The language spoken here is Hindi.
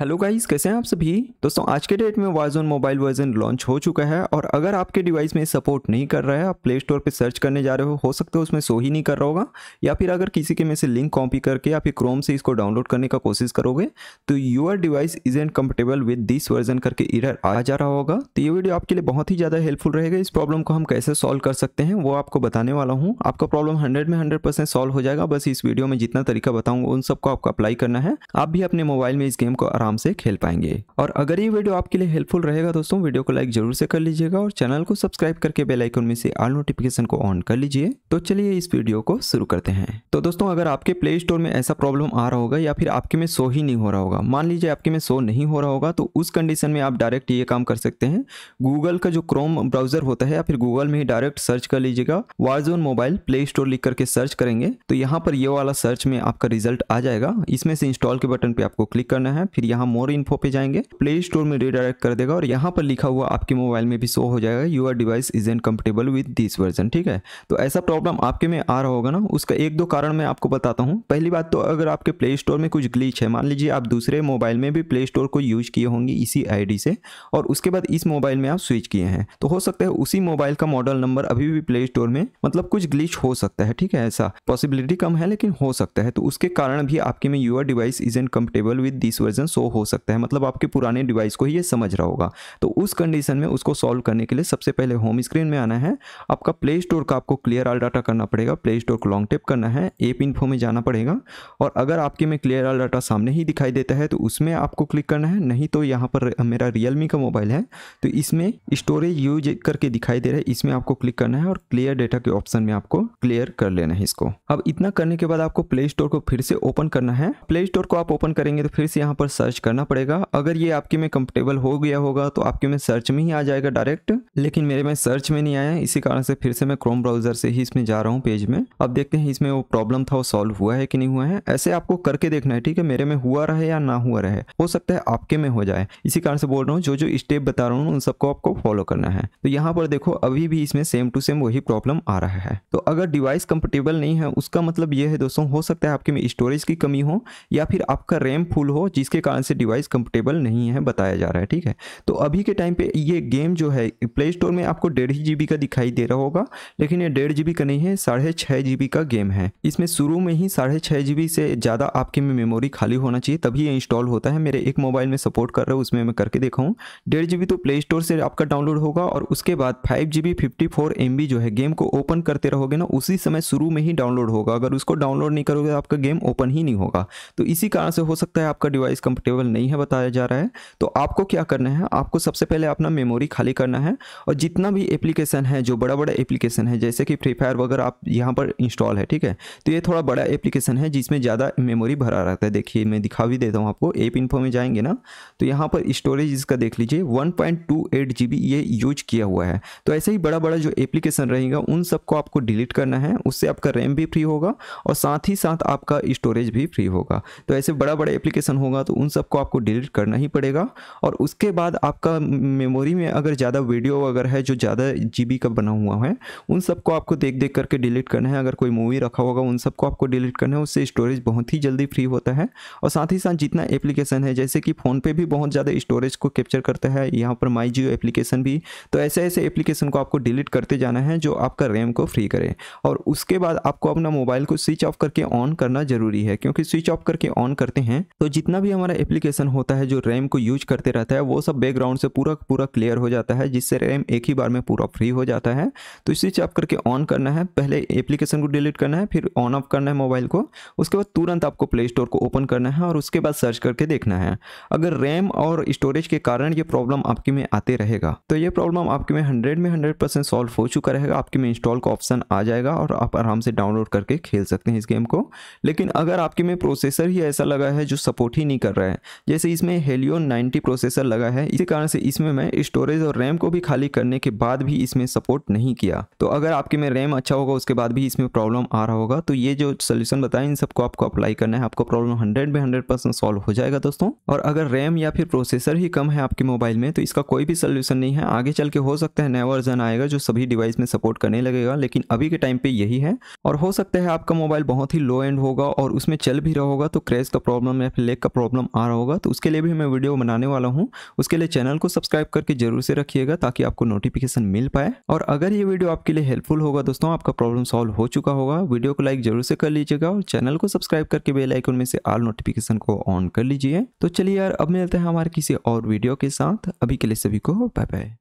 हेलो गाइस कैसे हैं आप सभी दोस्तों आज के डेट में वाइजोन मोबाइल वर्जन लॉन्च हो चुका है और अगर आपके डिवाइस में सपोर्ट नहीं कर रहा है आप प्ले स्टोर पर सर्च करने जा रहे हो हो सकता है उसमें सो ही नहीं कर रहा होगा या फिर अगर किसी के में से लिंक कॉपी करके या फिर क्रोम से इसको डाउनलोड करने का कोशिश करोगे तो your device is and comfortable with this version करके इधर आ जा रहा होगा तो ये वीडियो आपके लिए बहुत ही ज़्यादा हेल्पफुल रहेगा इस प्रॉब्लम को हम कैसे सॉल्व कर सकते हैं वो आपको बताने वाला हूँ आपका प्रॉब्लम हंड्रेड में हंड्रेड सॉल्व हो जाएगा बस इस वीडियो में जितना तरीका बताऊँगा उन सबको आपको अप्लाई करना है आप भी अपने मोबाइल में इस गेम को आराम आराम से खेल पाएंगे और अगर ये वीडियो आपके लिए हेल्पफुल रहेगा दोस्तों वीडियो को लाइक जरूर से कर लीजिएगा और चैनल को सब्सक्राइब करके बेलाइकन में से ऑल नोटिफिकेशन को ऑन कर लीजिए तो चलिए इस वीडियो को शुरू करते हैं तो दोस्तों अगर आपके प्ले स्टोर में ऐसा प्रॉब्लम आ रहा होगा या फिर आपके में शो ही नहीं हो रहा होगा मान लीजिए आपके में शो नहीं हो रहा होगा तो उस कंडीशन में आप डायरेक्ट ये काम कर सकते हैं गूगल का जो क्रोम ब्राउजर होता है या फिर गूगल में ही डायरेक्ट सर्च कर लीजिएगा वार्जोन मोबाइल प्ले स्टोर लिख करके सर्च करेंगे तो यहाँ पर ये वाला सर्च में आपका रिजल्ट आ जाएगा इसमें से इंस्टॉल के बटन पे आपको क्लिक करना है फिर यहाँ मोर इन्फो पे जाएंगे प्ले स्टोर में रिडायरेक्ट कर देगा और यहाँ पर लिखा हुआ आपके मोबाइल में भी शो हो जाएगा your device is an comfortable with this version ठीक है तो ऐसा प्रॉब्लम आपके में आ रहा होगा ना उसका एक दो कारण मैं आपको बताता हूँ पहली बात तो अगर आपके प्ले स्टोर में कुछ ग्लीच है मान लीजिए आप दूसरे मोबाइल में भी प्ले स्टोर को यूज किए होंगे इसी आई से और उसके बाद इस मोबाइल में आप स्विच किए हैं तो हो सकता है उसी मोबाइल का मॉडल नंबर अभी भी प्ले स्टोर में मतलब कुछ ग्लीच हो सकता है ठीक है ऐसा पॉसिबिलिटी कम है लेकिन हो सकता है तो उसके कारण भी आपके में your device is an comfortable with this version show हो सकता है मतलब आपके पुराने डिवाइस को ही ये समझ रहा होगा तो उस कंडीशन में उसको सॉल्व करने के लिए सबसे पहले होम स्क्रीन में आना है आपका प्ले स्टोर का आपको क्लियर आल डाटा करना पड़ेगा प्ले स्टोर को लॉन्ग टेप करना है एप इन्फो में जाना पड़ेगा और अगर आपके में क्लियर आल डाटा सामने ही दिखाई देता है तो उसमें आपको क्लिक करना है नहीं तो यहाँ पर मेरा रियलमी का मोबाइल है तो इसमें स्टोरेज यूज करके दिखाई दे रहा है इसमें आपको क्लिक करना है और क्लियर डेटा के ऑप्शन में आपको क्लियर कर लेना है इसको अब इतना करने के बाद आपको प्ले स्टोर को फिर से ओपन करना है प्ले स्टोर को आप ओपन करेंगे तो फिर से यहाँ पर सर्च सर्च करना पड़ेगा अगर ये आपके में कंफर्टेबल हो गया होगा तो आपके में सर्च में ही आ जाएगा डायरेक्ट लेकिन मेरे में सर्च में नहीं आया इसी कारण से फिर से मैं क्रोम ब्राउजर से ही इसमें जा रहा हूँ पेज में अब देखते हैं इसमें वो प्रॉब्लम था वो सॉल्व हुआ है कि नहीं हुआ है ऐसे आपको करके देखना है ठीक है मेरे में हुआ रहे या ना हुआ रहे हो सकता है आपके में हो जाए इसी कारण से बोल रहा हूँ जो जो स्टेप बता रहा हूँ उन सबको आपको फॉलो करना है तो यहाँ पर देखो अभी भी इसमें सेम टू सेम वही प्रॉब्लम आ रहा है तो अगर डिवाइस कंफर्टेबल नहीं है उसका मतलब यह है दोस्तों हो सकता है आपके में स्टोरेज की कमी हो या फिर आपका रैम फुल हो जिसके कारण से डिवाइस कंफर्टेबल नहीं है बताया जा रहा है ठीक है तो अभी के टाइम पे ये गेम जो है प्ले स्टोर में आपको डेढ़ ही का दिखाई दे रहा होगा लेकिन ये डेढ़ जी का नहीं है साढ़े छः जी का गेम है इसमें शुरू में ही साढ़े छः जी से ज़्यादा आपके में मेमोरी खाली होना चाहिए तभी ये इंस्टॉल होता है मेरे एक मोबाइल में सपोर्ट कर रहा हूँ उसमें मैं करके देखा हूँ डेढ़ जी तो प्ले स्टोर से आपका डाउनलोड होगा और उसके बाद five G B fifty four M B जो है गेम को ओपन करते रहोगे ना उसी समय शुरू में ही डाउनलोड होगा अगर उसको डाउनलोड नहीं करोगे तो आपका गेम ओपन ही नहीं होगा तो इसी कारण से हो सकता है आपका डिवाइस कंफर्टेबल अवेलेबल नहीं है बताया जा रहा है तो आपको क्या करना है आपको सबसे पहले अपना मेमोरी खाली करना है और जितना भी एप्लीकेशन है जो बड़ा बड़ा एप्लीकेशन है जैसे कि फ्री फायर वगैरह आप यहाँ पर इंस्टॉल है ठीक है तो ये थोड़ा बड़ा एप्लीकेशन है जिसमें ज़्यादा मेमोरी भरा रहता है देखिए मैं दिखा भी देता हूँ आपको एप इन्फो में जाएंगे ना तो यहाँ पर स्टोरेज इसका देख लीजिए वन पॉइंट ये यूज किया हुआ है तो ऐसे ही बड़ा बड़ा जो एप्लीकेशन रहेगा उन सबको आपको डिलीट करना है उससे आपका रैम भी फ्री होगा और साथ ही साथ आपका स्टोरेज भी फ्री होगा तो ऐसे बड़ा बड़ा एप्लीकेशन होगा तो उन सब सबको आपको डिलीट करना ही पड़ेगा और उसके बाद आपका मेमोरी में अगर ज़्यादा वीडियो वगैरह है जो ज़्यादा जीबी का बना हुआ है उन सबको आपको देख देख करके डिलीट करना है अगर कोई मूवी रखा होगा उन सबको आपको डिलीट करना है उससे स्टोरेज बहुत ही जल्दी फ्री होता है और साथ ही साथ जितना एप्लीकेशन है जैसे कि फ़ोन पे भी बहुत ज़्यादा स्टोरेज को कैप्चर करता है यहाँ पर माई जियो एप्लीकेशन भी तो ऐसे ऐसे एप्लीकेशन को आपको डिलीट करते जाना है जो आपका रैम को फ्री करे और उसके बाद आपको अपना मोबाइल को स्विच ऑफ करके ऑन करना ज़रूरी है क्योंकि स्विच ऑफ करके ऑन करते हैं तो जितना भी हमारा एप्लीकेशन होता है जो रैम को यूज करते रहता है वो सब बैकग्राउंड से पूरा पूरा क्लियर हो जाता है जिससे रैम एक ही बार में पूरा फ्री हो जाता है तो स्विच आप करके ऑन करना है पहले एप्लीकेशन को डिलीट करना है फिर ऑन ऑफ करना है मोबाइल को उसके बाद तुरंत आपको प्ले स्टोर को ओपन करना है और उसके बाद सर्च करके देखना है अगर रैम और स्टोरेज के कारण ये प्रॉब्लम आपके में आते रहेगा तो ये प्रॉब्लम आपके में हंड्रेड में हंड्रेड परसेंट सॉल्व हो चुका रहेगा आपके में इंस्टॉल का ऑप्शन आ जाएगा और आप आराम से डाउनलोड करके खेल सकते हैं इस गेम को लेकिन अगर आपके में प्रोसेसर ही ऐसा लगा है जो सपोर्ट ही नहीं कर रहा है है जैसे इसमें हेलियोन 90 प्रोसेसर लगा है इसी कारण से इसमें मैं स्टोरेज और रैम को भी खाली करने के बाद भी इसमें सपोर्ट नहीं किया तो अगर आपके में रैम अच्छा होगा उसके बाद भी इसमें प्रॉब्लम आ रहा होगा तो ये जो सोल्यूशन बताया इन सबको आपको अप्लाई करना है आपको प्रॉब्लम हंड्रेड में हंड्रेड सॉल्व हो जाएगा दोस्तों और अगर रैम या फिर प्रोसेसर ही कम है आपके मोबाइल में तो इसका कोई भी सोल्यूशन नहीं है आगे चल के हो सकता है नया वर्जन आएगा जो सभी डिवाइस में सपोर्ट करने लगेगा लेकिन अभी के टाइम पे यही है और हो सकता है आपका मोबाइल बहुत ही लो एंड होगा और उसमें चल भी रहा होगा तो क्रैश का प्रॉब्लम या फिर लेक का प्रॉब्लम आ आ रहा होगा तो उसके लिए भी मैं वीडियो बनाने वाला हूँ उसके लिए चैनल को सब्सक्राइब करके जरूर से रखिएगा ताकि आपको नोटिफिकेशन मिल पाए और अगर ये वीडियो आपके लिए हेल्पफुल होगा दोस्तों आपका प्रॉब्लम सॉल्व हो चुका होगा वीडियो को लाइक जरूर से कर लीजिएगा और चैनल को सब्सक्राइब करके बेल में से आल नोटिफिकेशन को ऑन कर लीजिए तो चलिए यार अब मिलते हैं हमारे किसी और वीडियो के साथ अभी के लिए सभी को बाय बाय